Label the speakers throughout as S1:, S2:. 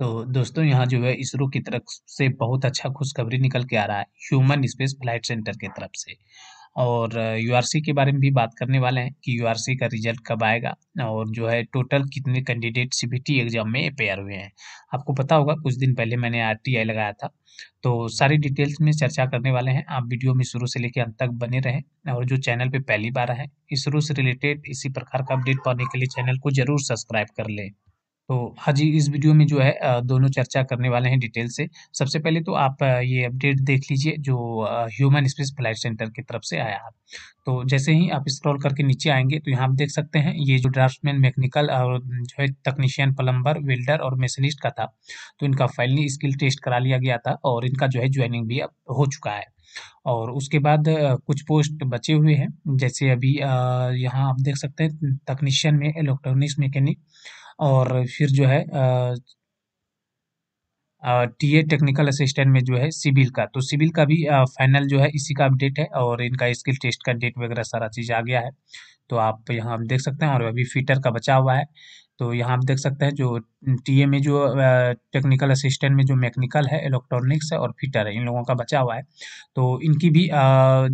S1: तो दोस्तों यहाँ जो है इसरो की तरफ से बहुत अच्छा खुशखबरी निकल के आ रहा है ह्यूमन स्पेस फ्लाइट सेंटर की तरफ से और यूआरसी के बारे में भी बात करने वाले हैं कि यूआरसी का रिजल्ट कब आएगा और जो है टोटल कितने कैंडिडेट सीबीटी एग्जाम में अपेयर हुए हैं आपको पता होगा कुछ दिन पहले मैंने आरटीआई लगाया था तो सारी डिटेल्स में चर्चा करने वाले हैं आप वीडियो में शुरू से लेकर अंत तक बने रहें और जो चैनल पर पहली बार है इसरो से रिलेटेड इसी प्रकार का अपडेट पाने के लिए चैनल को जरूर सब्सक्राइब कर लें तो आज हाँ ही इस वीडियो में जो है दोनों चर्चा करने वाले हैं डिटेल से। सबसे पहले तो आप ये अपडेट देख लीजिए जो ह्यूमन स्पेस फ्लाइट सेंटर की तरफ से आया तो जैसे ही आप स्क्रॉल करके नीचे आएंगे तो यहाँ आप देख सकते हैं ये जो ड्राफ्टमैन मैकेनिकल और जो है तकनीशियन, प्लम्बर, वेल्डर और मेसनिस्ट का था। तो इनका फाइनली स्किल टेस्ट करा लिया गया था और इनका जो है ज्वाइनिंग भी अब हो चुका है। और उसके बाद कुछ पोस्ट बचे हुए हैं जैसे अभी यहाँ आप देख सकते हैं तकनीशियन में इलेक्ट्रॉनिक्स मैकेनिक और फिर जो है टी ए टेक्निकल असिस्टेंट में जो है सिविल का तो सिविल का भी फाइनल जो है इसी का अपडेट है और इनका स्किल टेस्ट का डेट वगैरह सारा चीज़ आ गया है तो आप यहाँ आप देख सकते हैं और अभी फिटर का बचा हुआ है तो यहाँ आप देख सकते हैं जो टीए में जो टेक्निकल असिस्टेंट में जो मैकेनिकल है इलेक्ट्रॉनिक्स है और फिटर है इन लोगों का बचा हुआ है तो इनकी भी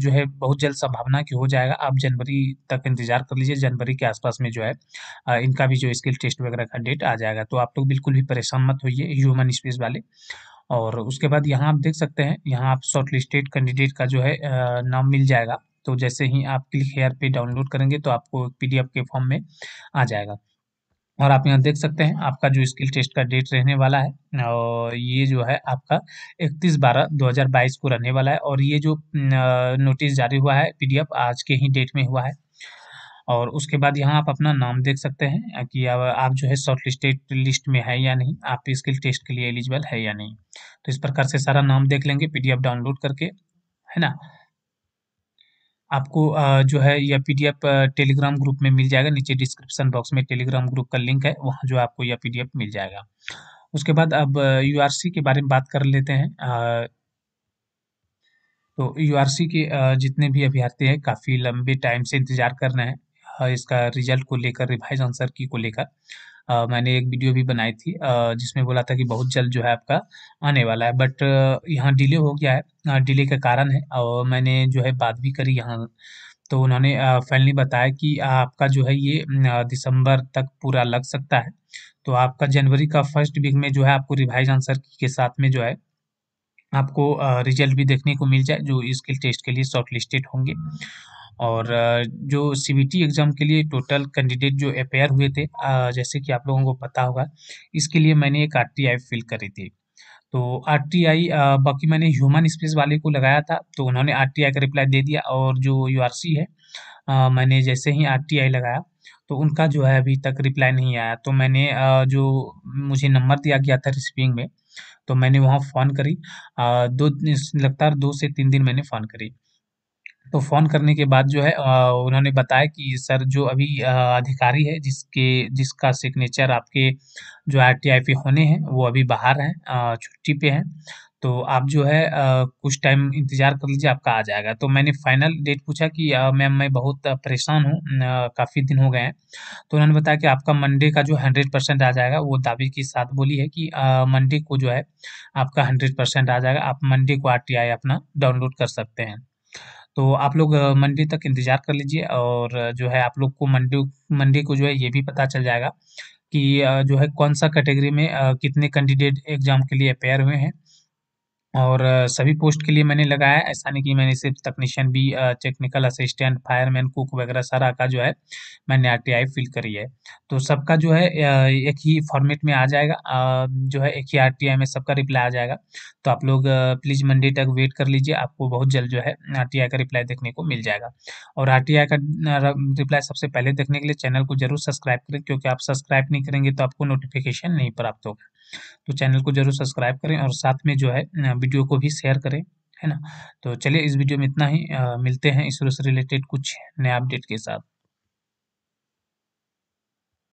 S1: जो है बहुत जल्द संभावना की हो जाएगा आप जनवरी तक इंतजार कर लीजिए जनवरी के आसपास में जो है इनका भी जो स्किल टेस्ट वगैरह का डेट आ जाएगा तो आप लोग तो बिल्कुल भी परेशान मत होइए ह्यूमन स्पेस वाले और उसके बाद यहाँ आप देख सकते हैं यहाँ आप शॉर्ट लिस्टेड कैंडिडेट का जो है नाम मिल जाएगा तो जैसे ही आप क्लिक हेयर पे डाउनलोड करेंगे तो आपको पीडीएफ के फॉर्म में आ जाएगा और आप यहाँ देख सकते हैं आपका जो स्किल टेस्ट का डेट रहने वाला है और ये जो है आपका 31 बारह 2022 को रहने वाला है और ये जो नोटिस जारी हुआ है पीडीएफ आज के ही डेट में हुआ है और उसके बाद यहाँ आप अपना नाम देख सकते हैं कि आप जो है शॉर्ट लिस्टेड लिस्ट में है या नहीं आप स्किल टेस्ट के लिए एलिजिबल है या नहीं तो इस प्रकार से सारा नाम देख लेंगे पीडीएफ डाउनलोड करके है ना आपको जो है यह पीडीएफ टेलीग्राम ग्रुप में मिल जाएगा नीचे डिस्क्रिप्शन बॉक्स में टेलीग्राम ग्रुप का लिंक है वहाँ जो आपको यह पीडीएफ मिल जाएगा। उसके बाद अब यूआरसी के बारे में बात कर लेते हैं तो यूआरसी के जितने भी अभ्यर्थी हैं काफ़ी लंबे टाइम से इंतज़ार कर रहे हैं इसका रिजल्ट को लेकर रिवाइज आंसर की को लेकर। मैंने एक वीडियो भी बनाई थी जिसमें बोला था कि बहुत जल्द जो है आपका आने वाला है बट यहाँ डिले हो गया है डिले का कारण है और मैंने जो है बात भी करी यहाँ तो उन्होंने फाइनली बताया कि आपका जो है ये दिसंबर तक पूरा लग सकता है तो आपका जनवरी का फर्स्ट वीक में जो है आपको रिवाइज आंसर के साथ में जो है आपको रिजल्ट भी देखने को मिल जाए जो स्किल टेस्ट के लिए शॉर्ट लिस्टेड होंगे और जो सी एग्ज़ाम के लिए टोटल कैंडिडेट जो अपेयर हुए थे जैसे कि आप लोगों को पता होगा इसके लिए मैंने एक आर फिल करी थी तो आर टी आई बाकी मैंने ह्यूमन स्पेस वाले को लगाया था तो उन्होंने आर टी आई का रिप्लाई दे दिया और जो यू आर सी है आ, मैंने जैसे ही आर टी आई लगाया तो उनका जो है अभी तक रिप्लाई नहीं आया तो मैंने आ, जो मुझे नंबर दिया गया था रिसिपिंग में तो मैंने वहाँ फ़ोन करी दो लगातार दो से तीन दिन मैंने फ़ोन करी। तो फ़ोन करने के बाद जो है उन्होंने बताया कि सर जो अभी अधिकारी है जिसके जिसका सिग्नेचर आपके जो आर टी होने हैं, वो अभी बाहर हैं छुट्टी पे हैं। तो आप जो है आ, कुछ टाइम इंतज़ार कर लीजिए आपका आ जाएगा। तो मैंने फाइनल डेट पूछा कि मैम मैं बहुत परेशान हूँ काफ़ी दिन हो गए हैं। तो उन्होंने बताया कि आपका मंडे का जो हंड्रेड परसेंट आ जाएगा, वो दावे के साथ बोली है कि मंडे को जो है आपका हंड्रेड परसेंट आ जाएगा, आप मंडे को आर अपना डाउनलोड कर सकते हैं। तो आप लोग मंडे तक इंतज़ार कर लीजिए और जो है आप लोग को मंडे मंडे को जो है ये भी पता चल जाएगा कि जो है कौन-सा कैटेगरी में कितने कैंडिडेट एग्ज़ाम के लिए अपेयर हुए हैं। और सभी पोस्ट के लिए मैंने लगाया ऐसा नहीं कि मैंने सिर्फ तकनीशियन भी टेक्निकल असिस्टेंट फायरमैन कुक वगैरह सारा का जो है मैंने आरटीआई फिल करी है तो सबका जो है एक ही फॉर्मेट में आ जाएगा जो है एक ही आरटीआई में सबका रिप्लाई आ जाएगा तो आप लोग प्लीज़ मंडे तक वेट कर लीजिए आपको बहुत जल्द जो है आर का रिप्लाई देखने को मिल जाएगा और आर का रिप्लाई सबसे पहले देखने के लिए चैनल को जरूर सब्सक्राइब करें क्योंकि आप सब्सक्राइब नहीं करेंगे तो आपको नोटिफिकेशन नहीं प्राप्त होगा तो चैनल को जरूर सब्सक्राइब करें और साथ में जो है वीडियो को भी शेयर करें है ना तो चलिए इस वीडियो में इतना ही आ, मिलते हैं इसरो से रिलेटेड कुछ नया अपडेट के साथ